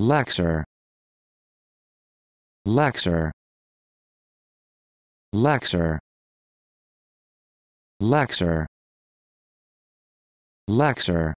Lexer. Lexer. Lexer. Lexer. Lexer.